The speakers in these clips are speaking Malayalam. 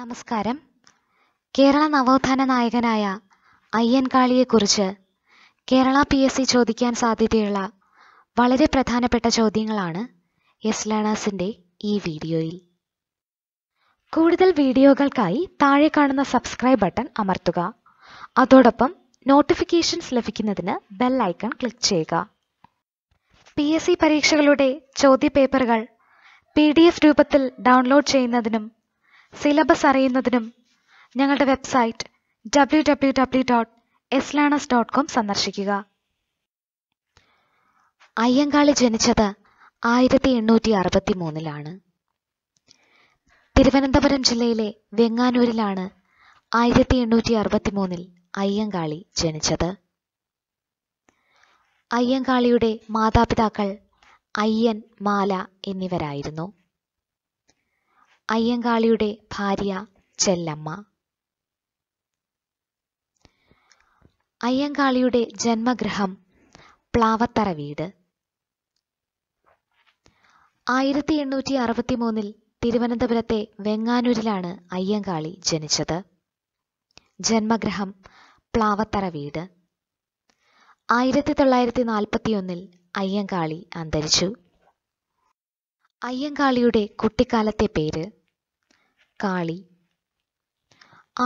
നമസ്കാരം കേരള നവോത്ഥാന നായകനായ അയ്യൻകാളിയെക്കുറിച്ച് കേരള പി എസ് സി ചോദിക്കാൻ സാധ്യതയുള്ള വളരെ പ്രധാനപ്പെട്ട ചോദ്യങ്ങളാണ് എസ് ലേണേഴ്സിൻ്റെ ഈ വീഡിയോയിൽ കൂടുതൽ വീഡിയോകൾക്കായി താഴെ കാണുന്ന സബ്സ്ക്രൈബ് ബട്ടൺ അമർത്തുക അതോടൊപ്പം നോട്ടിഫിക്കേഷൻസ് ലഭിക്കുന്നതിന് ബെൽ ഐക്കൺ ക്ലിക്ക് ചെയ്യുക പി എസ് സി പരീക്ഷകളുടെ ചോദ്യപേപ്പറുകൾ പി ഡി എഫ് രൂപത്തിൽ ഡൗൺലോഡ് ചെയ്യുന്നതിനും സിലബസ് അറിയുന്നതിനും ഞങ്ങളുടെ website W W W dot yes learners dot com സന്ദർശിക്കുക അയ്യങ്കാളി ജനിച്ചത് ആയിരത്തി എണ്ണൂറ്റി അറുപത്തി മൂന്നിലാണ് തിരുവനന്തപുരം ജില്ലയിലെ വെങ്ങാനൂരിലാണ് ആയിരത്തി എണ്ണൂറ്റി അറുപത്തി മൂന്നിൽ അയ്യങ്കാളി ജനിച്ചത് അയ്യങ്കാളിയുടെ മാതാപിതാക്കൾ അയ്യൻ മാല എന്നിവരായിരുന്നു അയ്യങ്കാളിയുടെ ഭാര്യ ചെല്ലമ്മ അയ്യങ്കാളിയുടെ ജന്മഗ്രഹം പ്ലാവത്തറ വീട് ആയിരത്തി എണ്ണൂറ്റി അറുപത്തി മൂന്നിൽ തിരുവനന്തപുരത്തെ വെങ്ങാനൂരിലാണ് അയ്യങ്കാളി ജനിച്ചത് ജന്മഗ്രഹം പ്ലാവത്തറ വീട് ആയിരത്തി തൊള്ളായിരത്തി നാൽപ്പത്തിയൊന്നിൽ അയ്യങ്കാളി അന്തരിച്ചു അയ്യങ്കാളിയുടെ കുട്ടിക്കാലത്തെ പേര് കാളി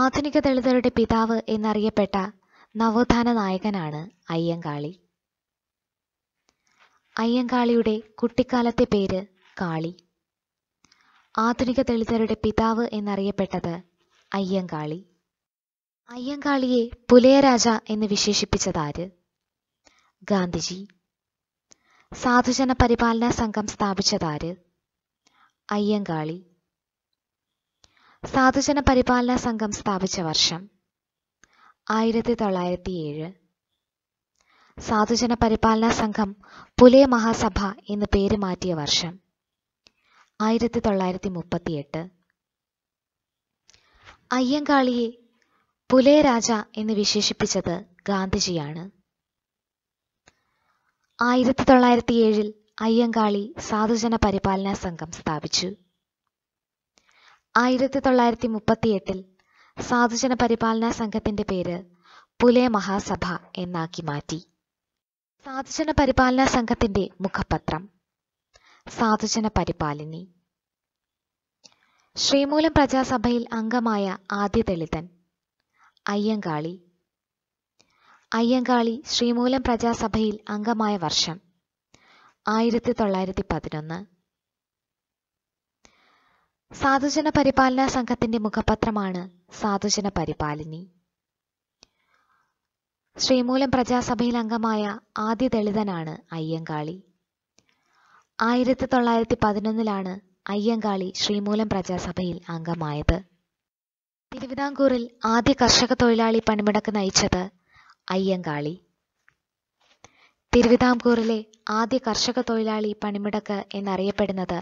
ആധുനിക ദളിതരുടെ പിതാവ് എന്നറിയപ്പെട്ട നവോത്ഥാന നായകനാണ് അയ്യങ്കാളി അയ്യങ്കാളിയുടെ കുട്ടിക്കാലത്തെ പേര് കാളി ആധുനിക ദളിതരുടെ പിതാവ് എന്നറിയപ്പെട്ടത് അയ്യങ്കാളി അയ്യങ്കാളിയെ പുലയരാജ എന്ന് വിശേഷിപ്പിച്ചതാര് ഗാന്ധിജി സാധുജന പരിപാലന സംഘം സ്ഥാപിച്ചതാര് അയ്യങ്കാളി സാധുജന പരിപാലന സംഘം സ്ഥാപിച്ച വർഷം ആയിരത്തി തൊള്ളായിരത്തി ഏഴ് സാധുജന പരിപാലന സംഘം പുലേ മഹാസഭ എന്ന് പേര് മാറ്റിയ വർഷം ആയിരത്തി തൊള്ളായിരത്തി മുപ്പത്തിയെട്ട് അയ്യങ്കാളിയെ പുലേ രാജ എന്ന് വിശേഷിപ്പിച്ചത് ഗാന്ധിജിയാണ് ആയിരത്തി തൊള്ളായിരത്തി ഏഴിൽ അയ്യങ്കാളി സാധുജന പരിപാലന സംഘം സ്ഥാപിച്ചു ആയിരത്തി തൊള്ളായിരത്തി മുപ്പത്തിയെട്ടിൽ സാധുജന പരിപാലന സംഘത്തിന്റെ പേര് പുലേ മഹാസഭ എന്നാക്കി മാറ്റി സാധുജന പരിപാലന സംഘത്തിന്റെ മുഖപത്രം സാധുജന പരിപാലിനി ശ്രീമൂലം പ്രജാസഭയിൽ അംഗമായ ആദ്യ ദളിതൻ അയ്യങ്കാളി അയ്യങ്കാളി ശ്രീമൂലം പ്രജാസഭയിൽ അംഗമായ വർഷം ആയിരത്തി തൊള്ളായിരത്തി പതിനൊന്ന് സാധുജന പരിപാലന സംഘത്തിന്റെ മുഖപത്രമാണ് സാധുജന പരിപാലിനി ശ്രീമൂലം പ്രജാസഭയിൽ അംഗമായ ആദ്യ ദളിതനാണ് അയ്യങ്കാളി ആയിരത്തി തൊള്ളായിരത്തി പതിനൊന്നിലാണ് അയ്യങ്കാളി ശ്രീമൂലം പ്രജാസഭയിൽ അംഗമായത് തിരുവിതാംകൂറിൽ ആദ്യ കർഷക തൊഴിലാളി പണിമുടക്ക് നയിച്ചത് അയ്യങ്കാളി തിരുവിതാംകൂറിലെ ആദ്യ കർഷക തൊഴിലാളി പണിമുടക്ക് എന്നറിയപ്പെടുന്നത്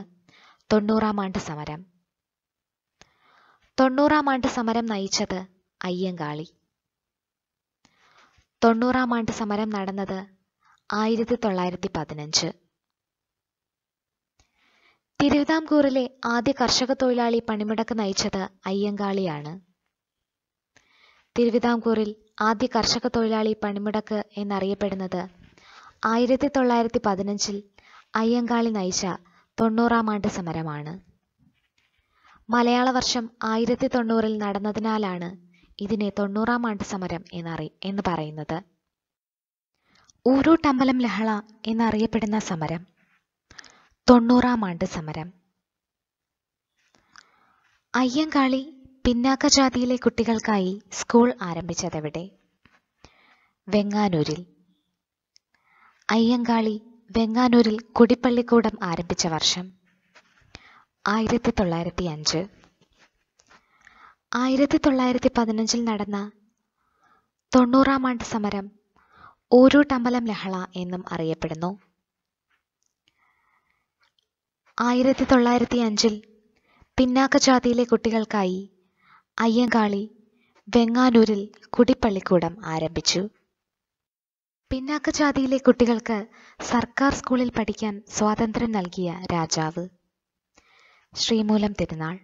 തൊണ്ണൂറാം ആണ്ട് സമരം തൊണ്ണൂറാം ആണ്ട് സമരം നയിച്ചത് അയ്യങ്കാളി തൊണ്ണൂറാം ആണ്ട് സമരം നടന്നത് ആയിരത്തി തൊള്ളായിരത്തി പതിനഞ്ച് തിരുവിതാംകൂറിലെ ആദ്യ കർഷക തൊഴിലാളി പണിമുടക്ക് നയിച്ചത് അയ്യങ്കാളിയാണ് തിരുവിതാംകൂറിൽ ആദ്യ കർഷക തൊഴിലാളി പണിമുടക്ക് എന്നറിയപ്പെടുന്നത് ആയിരത്തി തൊള്ളായിരത്തി പതിനഞ്ചിൽ അയ്യങ്കാളി നയിച്ച തൊണ്ണൂറാം ആണ്ട് സമരമാണ് മലയാള വർഷം ആയിരത്തി തൊണ്ണൂറിൽ നടന്നതിനാലാണ് ഇതിനെ തൊണ്ണൂറാം ആണ്ട് സമരം എന്നറി എന്ന് പറയുന്നത് ഊരൂട്ടമ്പലം ലഹള എന്നറിയപ്പെടുന്ന സമരം തൊണ്ണൂറാം ആണ്ട് സമരം അയ്യങ്കാളി പിന്നാക്ക ജാതിയിലെ കുട്ടികൾക്കായി സ്കൂൾ ആരംഭിച്ചതെവിടെ വെങ്ങാനൂരിൽ അയ്യങ്കാളി വെങ്ങാനൂരിൽ കുടിപ്പള്ളിക്കൂടം ആരംഭിച്ച വർഷം ആയിരത്തി തൊള്ളായിരത്തി അഞ്ച് ആയിരത്തി തൊള്ളായിരത്തി പതിനഞ്ചിൽ നടന്ന തൊണ്ണൂറാം ആണ്ട് സമരം ടമ്പലം ലഹള എന്നും അറിയപ്പെടുന്നു ആയിരത്തി തൊള്ളായിരത്തി അഞ്ചിൽ ജാതിയിലെ കുട്ടികൾക്കായി അയ്യങ്കാളി വെങ്ങാനൂരിൽ കുടിപ്പള്ളിക്കൂടം ആരംഭിച്ചു പിന്നാക്ക ജാതിയിലെ കുട്ടികൾക്ക് സർക്കാർ സ്കൂളിൽ പഠിക്കാൻ സ്വാതന്ത്ര്യം നൽകിയ രാജാവ് ശ്രീമൂലം തിരുനാൾ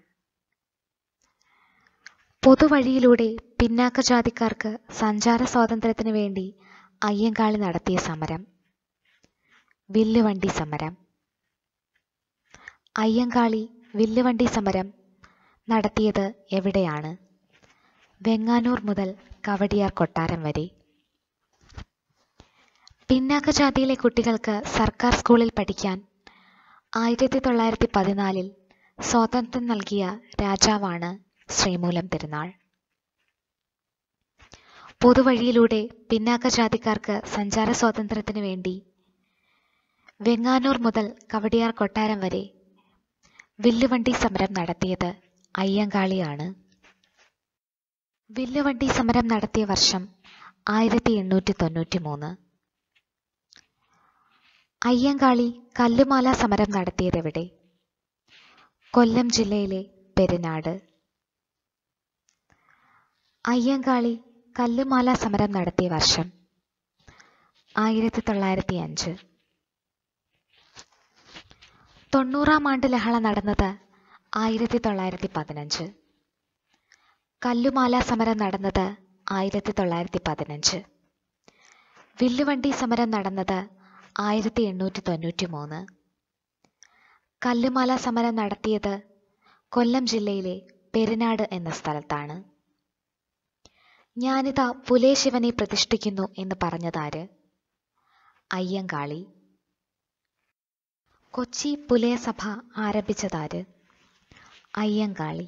പൊതുവഴിയിലൂടെ പിന്നാക്ക ജാതിക്കാർക്ക് സഞ്ചാര സ്വാതന്ത്ര്യത്തിന് വേണ്ടി അയ്യങ്കാളി നടത്തിയ സമരം വില്ലുവണ്ടി സമരം അയ്യങ്കാളി വില്ലുവണ്ടി സമരം നടത്തിയത് എവിടെയാണ് വെങ്ങാനൂർ മുതൽ കവടിയാർ കൊട്ടാരം വരെ പിന്നാക്ക ജാതിയിലെ കുട്ടികൾക്ക് സർക്കാർ സ്കൂളിൽ പഠിക്കാൻ ആയിരത്തി തൊള്ളായിരത്തി പതിനാലിൽ സ്വാതന്ത്ര്യം നൽകിയ രാജാവാണ് ശ്രീമൂലം തിരുനാൾ പൊതുവഴിയിലൂടെ ജാതിക്കാർക്ക് സഞ്ചാര സ്വാതന്ത്ര്യത്തിനു വേണ്ടി വെങ്ങാനൂർ മുതൽ കവടിയാർ കൊട്ടാരം വരെ വില്ലുവണ്ടി സമരം നടത്തിയത് അയ്യങ്കാളിയാണ് വില്ലുവണ്ടി സമരം നടത്തിയ വർഷം ആയിരത്തി എണ്ണൂറ്റി തൊണ്ണൂറ്റി മൂന്ന് അയ്യങ്കാളി കല്ലുമാല സമരം നടത്തിയതെവിടെ കൊല്ലം ജില്ലയിലെ പെരുനാട് അയ്യങ്കാളി കല്ലുമാല സമരം നടത്തിയ വർഷം ആയിരത്തി തൊള്ളായിരത്തി അഞ്ച് തൊണ്ണൂറാം ആണ്ട് ലഹള നടന്നത് ആയിരത്തി തൊള്ളായിരത്തി പതിനഞ്ച് കല്ലുമാല സമരം നടന്നത് ആയിരത്തി തൊള്ളായിരത്തി പതിനഞ്ച് വില്ലുവണ്ടി സമരം നടന്നത് ആയിരത്തി എണ്ണൂറ്റി തൊണ്ണൂറ്റി മൂന്ന് കല്ലുമാല സമരം നടത്തിയത് കൊല്ലം ജില്ലയിലെ പെരുനാട് എന്ന സ്ഥലത്താണ് ഞാനിതാ പുലേശിവനെ പ്രതിഷ്ഠിക്കുന്നു എന്ന് പറഞ്ഞതാര് അയ്യങ്കാളി കൊച്ചി പുലയസഭ ആരംഭിച്ചതാര് അയ്യങ്കാളി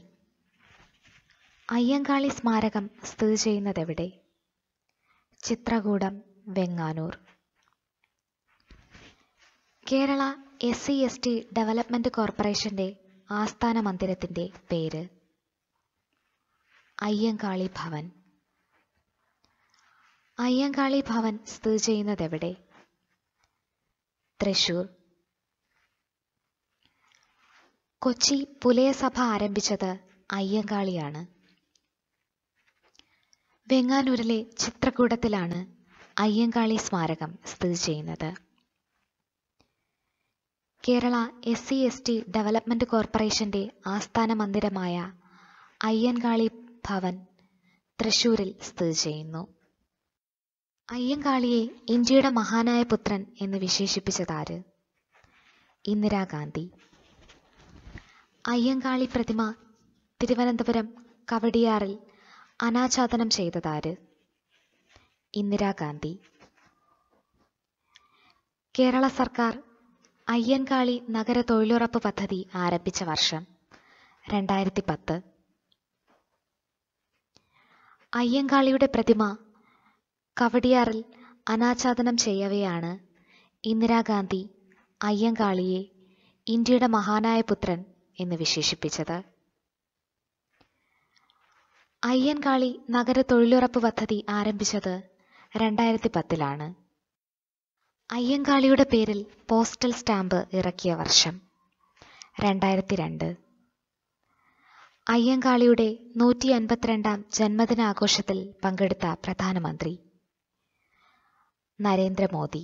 അയ്യങ്കാളി സ്മാരകം സ്ഥിതി ചെയ്യുന്നത് എവിടെ Chitrakoodam Venganoor Kerala S C S T development കോർപ്പറേഷന്റെ ആസ്ഥാന മന്ദിരത്തിന്റെ പേര് അയ്യങ്കാളി ഭവൻ അയ്യങ്കാളി ഭവൻ സ്ഥിതി ചെയ്യുന്നത് എവിടെ തൃശൂർ കൊച്ചി പുലയ സഭ ആരംഭിച്ചത് അയ്യങ്കാളിയാണ് വെങ്ങാനൂരിലെ ചിത്രകൂടത്തിലാണ് അയ്യങ്കാളി സ്മാരകം സ്ഥിതി ചെയ്യുന്നത് Kerala S C S T development കോർപ്പറേഷന്റെ ആസ്ഥാന മന്ദിരമായ അയ്യങ്കാളി ഭവൻ തൃശൂരിൽ സ്ഥിതി ചെയ്യുന്നു അയ്യങ്കാളിയെ ഇന്ത്യയുടെ മഹാനായ പുത്രൻ എന്ന് വിശേഷിപ്പിച്ചതാര് ഇന്ദിരാഗാന്ധി അയ്യങ്കാളി പ്രതിമ തിരുവനന്തപുരം കവടിയാറിൽ അനാച്ഛാദനം ചെയ്തതാര് ഇന്ദിരാഗാന്ധി കേരള സർക്കാർ അയ്യൻകാളി നഗര തൊഴിലുറപ്പ് പദ്ധതി ആരംഭിച്ച വർഷം രണ്ടായിരത്തി പത്ത് അയ്യങ്കാളിയുടെ പ്രതിമ കവടിയാറിൽ അനാച്ഛാദനം ചെയ്യവെയാണ് ഇന്ദിരാഗാന്ധി അയ്യങ്കാളിയെ ഇന്ത്യയുടെ മഹാനായ പുത്രൻ എന്ന് വിശേഷിപ്പിച്ചത് അയ്യൻകാളി നഗര തൊഴിലുറപ്പ് പദ്ധതി ആരംഭിച്ചത് രണ്ടായിരത്തി പത്തിലാണ് അയ്യങ്കാളിയുടെ പേരിൽ പോസ്റ്റൽ സ്റ്റാമ്പ് ഇറക്കിയ വർഷം രണ്ടായിരത്തി രണ്ട് അയ്യങ്കാളിയുടെ നൂറ്റി അൻപത്തിരണ്ടാം ജന്മദിനാഘോഷത്തിൽ പങ്കെടുത്ത പ്രധാനമന്ത്രി നരേന്ദ്രമോദി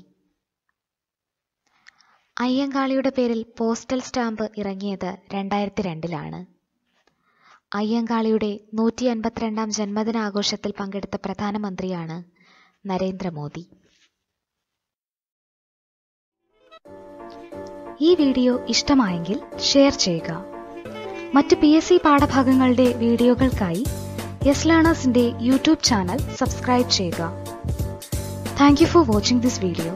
അയ്യങ്കാളിയുടെ പേരിൽ പോസ്റ്റൽ സ്റ്റാമ്പ് ഇറങ്ങിയത് രണ്ടായിരത്തി രണ്ടിലാണ് അയ്യങ്കാളിയുടെ നൂറ്റി അൻപത്തിരണ്ടാം ജന്മദിനാഘോഷത്തിൽ പങ്കെടുത്ത പ്രധാനമന്ത്രിയാണ് നരേന്ദ്രമോദി ഈ വീഡിയോ ഇഷ്ടമായെങ്കിൽ ഷെയർ ചെയ്യുക മറ്റ് പി എസ് സി പാഠഭാഗങ്ങളുടെ വീഡിയോകൾക്കായി യെസ് ലേണേഴ്സിന്റെ യൂട്യൂബ് ചാനൽ സബ്സ്ക്രൈബ് ചെയ്യുക thank you for watching this video